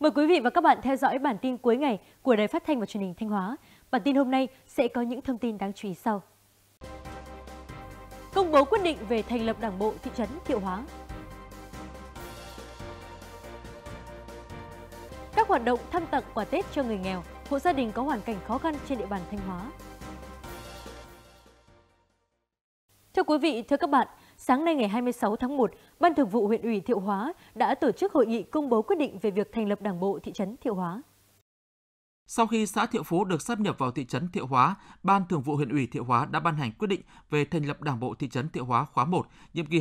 Mời quý vị và các bạn theo dõi bản tin cuối ngày của Đài Phát thanh và Truyền hình Thanh Hóa. Bản tin hôm nay sẽ có những thông tin đáng chú ý sau. Công bố quyết định về thành lập Đảng bộ thị trấn Thiệu Hóa. Các hoạt động thăm tặng quà Tết cho người nghèo, hộ gia đình có hoàn cảnh khó khăn trên địa bàn Thanh Hóa. Thưa quý vị, thưa các bạn, sáng nay ngày 26 tháng 1, Ban Thường vụ huyện ủy Thiệu Hóa đã tổ chức hội nghị công bố quyết định về việc thành lập Đảng bộ thị trấn Thiệu Hóa. Sau khi xã Thiệu Phú được sáp nhập vào thị trấn Thiệu Hóa, Ban Thường vụ huyện ủy Thiệu Hóa đã ban hành quyết định về thành lập Đảng bộ thị trấn Thiệu Hóa khóa 1, nhiệm kỳ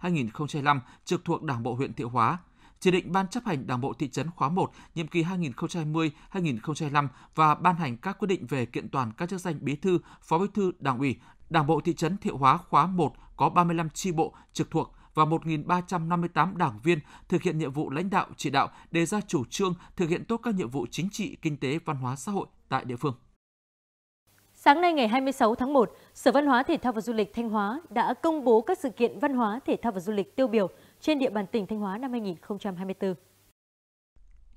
2020-2025, trực thuộc Đảng bộ huyện Thiệu Hóa. Chỉ định Ban chấp hành Đảng bộ thị trấn khóa 1, nhiệm kỳ 2020-2025 và ban hành các quyết định về kiện toàn các chức danh bí thư, phó bí thư Đảng ủy, Đảng bộ thị trấn Thiệu Hóa khóa 1 có 35 chi bộ trực thuộc và 1.358 đảng viên thực hiện nhiệm vụ lãnh đạo chỉ đạo đề ra chủ trương thực hiện tốt các nhiệm vụ chính trị, kinh tế, văn hóa xã hội tại địa phương. Sáng nay ngày 26 tháng 1, Sở Văn hóa Thể thao và Du lịch Thanh Hóa đã công bố các sự kiện văn hóa, thể thao và du lịch tiêu biểu trên địa bàn tỉnh Thanh Hóa năm 2024.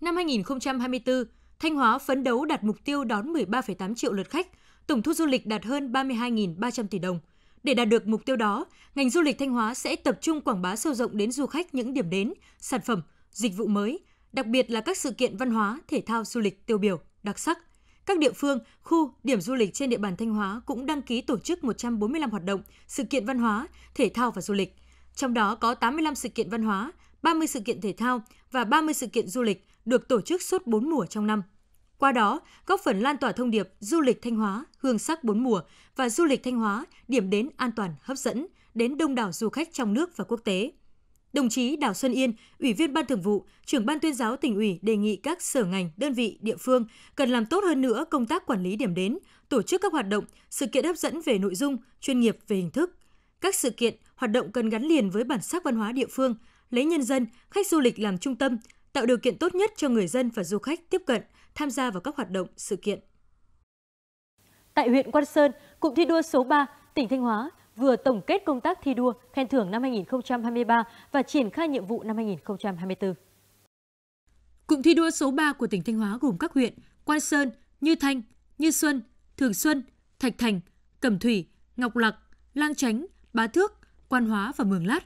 Năm 2024, Thanh Hóa phấn đấu đạt mục tiêu đón 13,8 triệu lượt khách, tổng thu du lịch đạt hơn 32.300 tỷ đồng – để đạt được mục tiêu đó, ngành du lịch Thanh Hóa sẽ tập trung quảng bá sâu rộng đến du khách những điểm đến, sản phẩm, dịch vụ mới, đặc biệt là các sự kiện văn hóa, thể thao du lịch tiêu biểu, đặc sắc. Các địa phương, khu, điểm du lịch trên địa bàn Thanh Hóa cũng đăng ký tổ chức 145 hoạt động, sự kiện văn hóa, thể thao và du lịch. Trong đó có 85 sự kiện văn hóa, 30 sự kiện thể thao và 30 sự kiện du lịch được tổ chức suốt 4 mùa trong năm. Qua đó, góp phần lan tỏa thông điệp du lịch Thanh Hóa hương sắc bốn mùa và du lịch Thanh Hóa điểm đến an toàn hấp dẫn đến đông đảo du khách trong nước và quốc tế. Đồng chí Đào Xuân Yên, Ủy viên Ban Thường vụ, Trưởng Ban Tuyên giáo tỉnh ủy đề nghị các sở ngành, đơn vị, địa phương cần làm tốt hơn nữa công tác quản lý điểm đến, tổ chức các hoạt động, sự kiện hấp dẫn về nội dung, chuyên nghiệp về hình thức. Các sự kiện, hoạt động cần gắn liền với bản sắc văn hóa địa phương, lấy nhân dân, khách du lịch làm trung tâm, tạo điều kiện tốt nhất cho người dân và du khách tiếp cận, tham gia vào các hoạt động, sự kiện. Tại huyện Quan Sơn, cụm thi đua số 3, tỉnh Thanh Hóa vừa tổng kết công tác thi đua, khen thưởng năm 2023 và triển khai nhiệm vụ năm 2024. Cụm thi đua số 3 của tỉnh Thanh Hóa gồm các huyện Quan Sơn, Như Thanh, Như Xuân, Thường Xuân, Thạch Thành, Cẩm Thủy, Ngọc Lặc, Lang Chánh, Bá Thước, Quan Hóa và Mường Lát.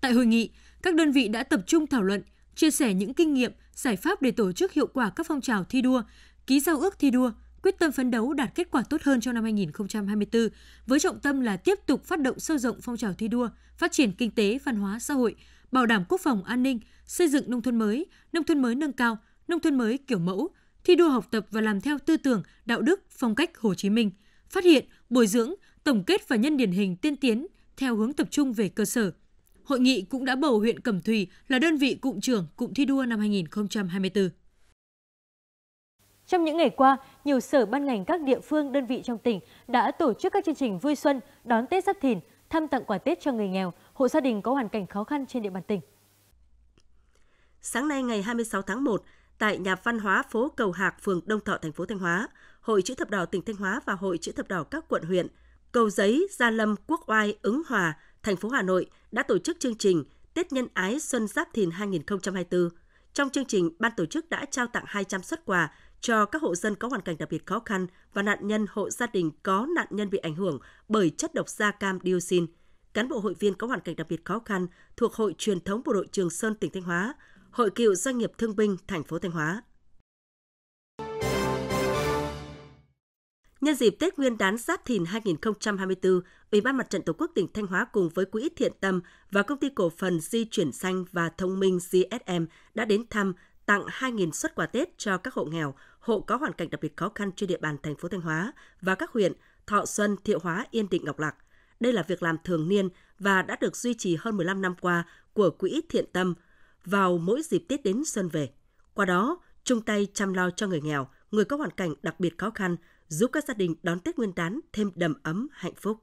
Tại hội nghị, các đơn vị đã tập trung thảo luận, chia sẻ những kinh nghiệm, giải pháp để tổ chức hiệu quả các phong trào thi đua, ký giao ước thi đua, quyết tâm phấn đấu đạt kết quả tốt hơn trong năm 2024 với trọng tâm là tiếp tục phát động sâu rộng phong trào thi đua, phát triển kinh tế, văn hóa xã hội, bảo đảm quốc phòng an ninh, xây dựng nông thôn mới, nông thôn mới nâng cao, nông thôn mới kiểu mẫu, thi đua học tập và làm theo tư tưởng, đạo đức, phong cách Hồ Chí Minh, phát hiện, bồi dưỡng, tổng kết và nhân điển hình tiên tiến theo hướng tập trung về cơ sở, hội nghị cũng đã bầu huyện Cẩm Thủy là đơn vị cụm trưởng cụm thi đua năm 2024. Trong những ngày qua, nhiều sở ban ngành các địa phương, đơn vị trong tỉnh đã tổ chức các chương trình vui xuân, đón Tết Giáp Thìn, thăm tặng quà Tết cho người nghèo, hộ gia đình có hoàn cảnh khó khăn trên địa bàn tỉnh. Sáng nay ngày 26 tháng 1, tại nhà văn hóa phố Cầu Hạc, phường Đông Thọ, thành phố Thanh Hóa, Hội Chữ Thập Đỏ tỉnh Thanh Hóa và Hội Chữ Thập Đỏ các quận huyện, Cầu Giấy, Gia Lâm, Quốc Oai, Ứng Hòa thành phố Hà Nội đã tổ chức chương trình Tết Nhân Ái Xuân Giáp Thìn 2024. Trong chương trình, ban tổ chức đã trao tặng 200 xuất quà cho các hộ dân có hoàn cảnh đặc biệt khó khăn và nạn nhân hộ gia đình có nạn nhân bị ảnh hưởng bởi chất độc da cam dioxin. Cán bộ hội viên có hoàn cảnh đặc biệt khó khăn thuộc Hội truyền thống Bộ đội Trường Sơn tỉnh Thanh Hóa, Hội cựu doanh nghiệp thương binh thành phố Thanh Hóa. Nhân dịp Tết Nguyên đán Giáp Thìn 2024, Ủy ban Mặt trận Tổ quốc tỉnh Thanh Hóa cùng với Quỹ Thiện Tâm và Công ty Cổ phần Di chuyển xanh và Thông minh GSM đã đến thăm, tặng 2.000 xuất quà Tết cho các hộ nghèo, hộ có hoàn cảnh đặc biệt khó khăn trên địa bàn thành phố Thanh Hóa và các huyện Thọ Xuân, Thiệu Hóa, Yên Định, Ngọc Lặc. Đây là việc làm thường niên và đã được duy trì hơn 15 năm qua của Quỹ Thiện Tâm vào mỗi dịp Tết đến xuân về. Qua đó, chung tay chăm lo cho người nghèo, người có hoàn cảnh đặc biệt khó khăn, giúp các gia đình đón Tết Nguyên đán thêm đầm ấm, hạnh phúc.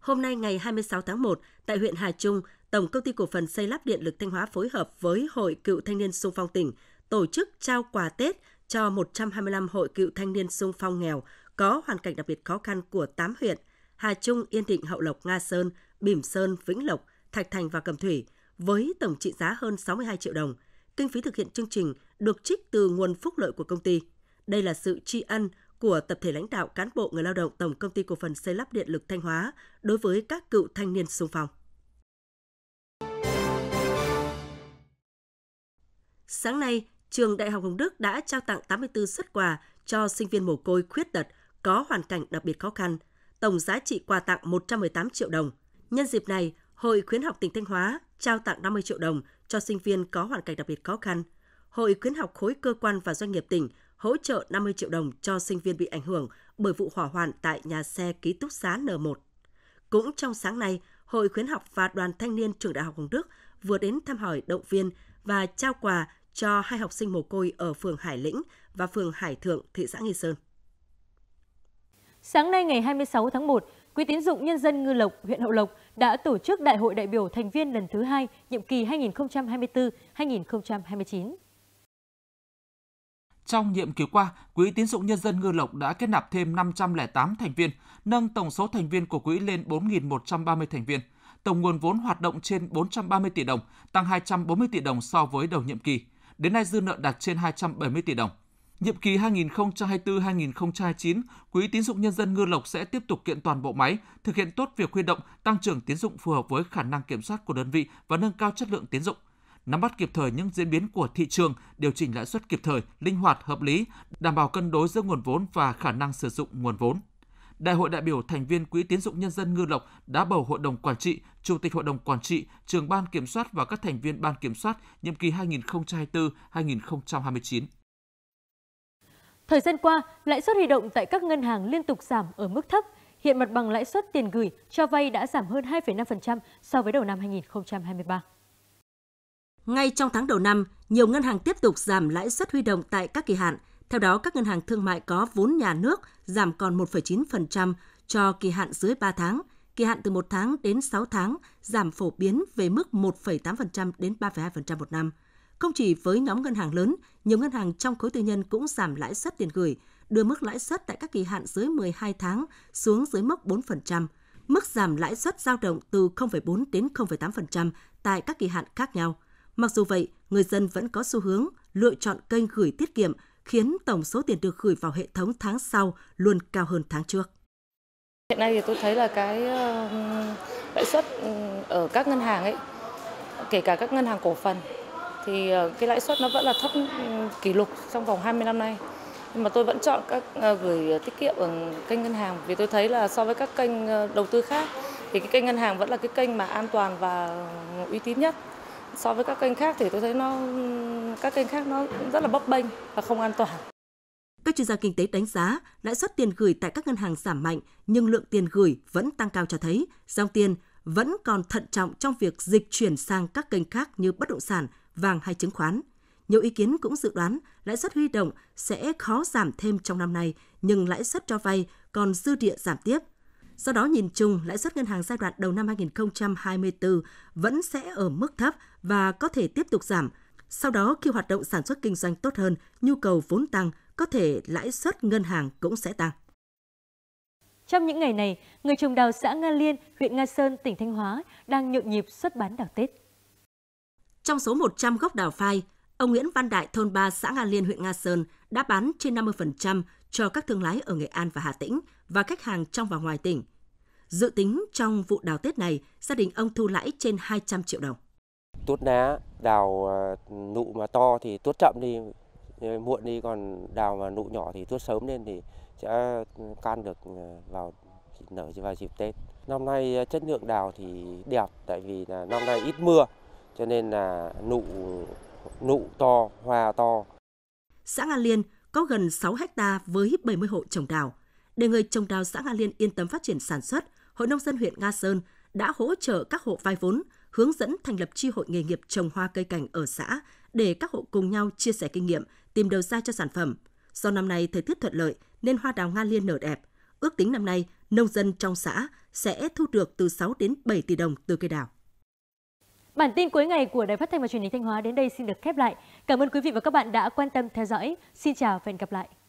Hôm nay ngày 26 tháng 1, tại huyện Hà Trung, Tổng công ty cổ phần xây lắp điện lực Thanh Hóa phối hợp với Hội Cựu Thanh niên xung phong tỉnh tổ chức trao quà Tết cho 125 hội cựu thanh niên xung phong nghèo có hoàn cảnh đặc biệt khó khăn của 8 huyện Hà Trung, Yên Định, Hậu Lộc, Nga Sơn, Bỉm Sơn, Vĩnh Lộc, Thạch Thành và Cẩm Thủy với tổng trị giá hơn 62 triệu đồng – kinh phí thực hiện chương trình được trích từ nguồn phúc lợi của công ty. Đây là sự tri ân của tập thể lãnh đạo cán bộ người lao động Tổng công ty cổ phần xây lắp điện lực Thanh Hóa đối với các cựu thanh niên xung phong. Sáng nay, trường Đại học Hồng Đức đã trao tặng 84 xuất quà cho sinh viên mồ côi khuyết tật có hoàn cảnh đặc biệt khó khăn, tổng giá trị quà tặng 118 triệu đồng. Nhân dịp này, Hội khuyến học tỉnh Thanh Hóa trao tặng 50 triệu đồng cho sinh viên có hoàn cảnh đặc biệt khó khăn. Hội khuyến học khối cơ quan và doanh nghiệp tỉnh hỗ trợ 50 triệu đồng cho sinh viên bị ảnh hưởng bởi vụ hỏa hoạn tại nhà xe ký túc xá N1. Cũng trong sáng nay, Hội khuyến học và Đoàn Thanh niên Trường Đại học Hồng Đức vừa đến thăm hỏi động viên và trao quà cho hai học sinh mồ côi ở phường Hải Lĩnh và phường Hải Thượng, thị xã Nghi Sơn. Sáng nay ngày 26 tháng 1, Quỹ tín dụng nhân dân Ngư Lộc, huyện Hậu Lộc đã tổ chức đại hội đại biểu thành viên lần thứ hai, nhiệm kỳ 2024-2029. Trong nhiệm kỳ qua, Quỹ tín dụng nhân dân Ngư Lộc đã kết nạp thêm 508 thành viên, nâng tổng số thành viên của quỹ lên 4.130 thành viên. Tổng nguồn vốn hoạt động trên 430 tỷ đồng, tăng 240 tỷ đồng so với đầu nhiệm kỳ. Đến nay dư nợ đạt trên 270 tỷ đồng. Nhiệm kỳ 2024-2029, Quỹ tín dụng nhân dân Ngư Lộc sẽ tiếp tục kiện toàn bộ máy, thực hiện tốt việc huy động, tăng trưởng tín dụng phù hợp với khả năng kiểm soát của đơn vị và nâng cao chất lượng tín dụng nắm bắt kịp thời những diễn biến của thị trường, điều chỉnh lãi suất kịp thời, linh hoạt, hợp lý, đảm bảo cân đối giữa nguồn vốn và khả năng sử dụng nguồn vốn. Đại hội đại biểu thành viên Quỹ tín dụng nhân dân Ngư Lộc đã bầu hội đồng quản trị, chủ tịch hội đồng quản trị, trưởng ban kiểm soát và các thành viên ban kiểm soát nhiệm kỳ 2024-2029. Thời gian qua, lãi suất huy động tại các ngân hàng liên tục giảm ở mức thấp. Hiện mặt bằng lãi suất tiền gửi cho vay đã giảm hơn 2,5% so với đầu năm 2023. Ngay trong tháng đầu năm, nhiều ngân hàng tiếp tục giảm lãi suất huy động tại các kỳ hạn. Theo đó, các ngân hàng thương mại có vốn nhà nước giảm còn 1,9% cho kỳ hạn dưới 3 tháng, kỳ hạn từ 1 tháng đến 6 tháng giảm phổ biến về mức 1,8% đến 3,2% một năm – không chỉ với nhóm ngân hàng lớn, nhiều ngân hàng trong khối tư nhân cũng giảm lãi suất tiền gửi, đưa mức lãi suất tại các kỳ hạn dưới 12 tháng xuống dưới mốc 4%. Mức giảm lãi suất dao động từ 0,4 đến 0,8% tại các kỳ hạn khác nhau. Mặc dù vậy, người dân vẫn có xu hướng lựa chọn kênh gửi tiết kiệm, khiến tổng số tiền được gửi vào hệ thống tháng sau luôn cao hơn tháng trước. Hiện nay thì tôi thấy là cái ờ, lãi suất ừ, ở các ngân hàng ấy, kể cả các ngân hàng cổ phần thì ờ, cái lãi suất nó vẫn là thấp ừ, kỷ lục trong vòng 20 năm nay. Nhưng mà tôi vẫn chọn các ờ, gửi tiết kiệm ở kênh ngân hàng vì tôi thấy là so với các kênh ờ, đầu tư khác thì cái kênh ngân hàng vẫn là cái kênh mà an toàn và uy tín nhất. So với các kênh khác thì tôi thấy nó các kênh khác nó rất là bấp bênh và không an toàn. Các chuyên gia kinh tế đánh giá, lãi suất tiền gửi tại các ngân hàng giảm mạnh nhưng lượng tiền gửi vẫn tăng cao cho thấy dòng tiền vẫn còn thận trọng trong việc dịch chuyển sang các kênh khác như bất động sản, vàng hay chứng khoán. Nhiều ý kiến cũng dự đoán lãi suất huy động sẽ khó giảm thêm trong năm nay, nhưng lãi suất cho vay còn dư địa giảm tiếp. Do đó nhìn chung, lãi suất ngân hàng giai đoạn đầu năm 2024 vẫn sẽ ở mức thấp và có thể tiếp tục giảm. Sau đó khi hoạt động sản xuất kinh doanh tốt hơn, nhu cầu vốn tăng, có thể lãi suất ngân hàng cũng sẽ tăng. Trong những ngày này, người trồng đào xã Nga Liên, huyện Nga Sơn, tỉnh Thanh Hóa đang nhộn nhịp xuất bán đào Tết. Trong số 100 gốc đào phai, ông Nguyễn Văn Đại thôn 3 xã Nga Liên huyện Nga Sơn đã bán trên 50% cho các thương lái ở Nghệ An và Hà Tĩnh và khách hàng trong và ngoài tỉnh. Dự tính trong vụ đào Tết này, gia đình ông thu lãi trên 200 triệu đồng. Tuốt ná, đào à, nụ mà to thì tuốt chậm đi, ờ, muộn đi, còn đào mà nụ nhỏ thì tuốt sớm lên thì sẽ can được à, vào nở vào dịp Tết. Năm nay à, chất lượng đào thì đẹp tại vì là năm nay ít mưa, cho nên là nụ nụ to, hoa to. Xã Nga Liên có gần 6 hecta với 70 hộ trồng đào. Để người trồng đào xã Nga Liên yên tâm phát triển sản xuất, Hội nông dân huyện Nga Sơn đã hỗ trợ các hộ vay vốn, hướng dẫn thành lập chi hội nghề nghiệp trồng hoa cây cảnh ở xã để các hộ cùng nhau chia sẻ kinh nghiệm, tìm đầu ra cho sản phẩm. Do năm nay thời tiết thuận lợi nên hoa đào Nga Liên nở đẹp. Ước tính năm nay, nông dân trong xã sẽ thu được từ 6 đến 7 tỷ đồng từ cây đào. Bản tin cuối ngày của Đài Phát thanh và Truyền hình Thanh Hóa đến đây xin được khép lại. Cảm ơn quý vị và các bạn đã quan tâm theo dõi. Xin chào và hẹn gặp lại.